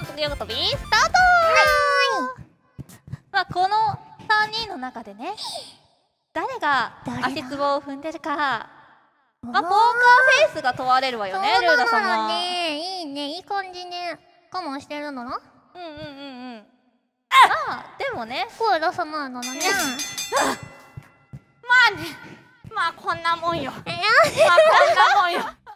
反復横跳びスタートまあ、この3人の中でね誰が足つぼを踏んでるかまあ、ポーカーフェイスが問われるわよねルーダさんはねいいねいい感じね我慢してるのうんうんうんうんあでもね声出さないのね、まあねまあこんなもんよ まあこんな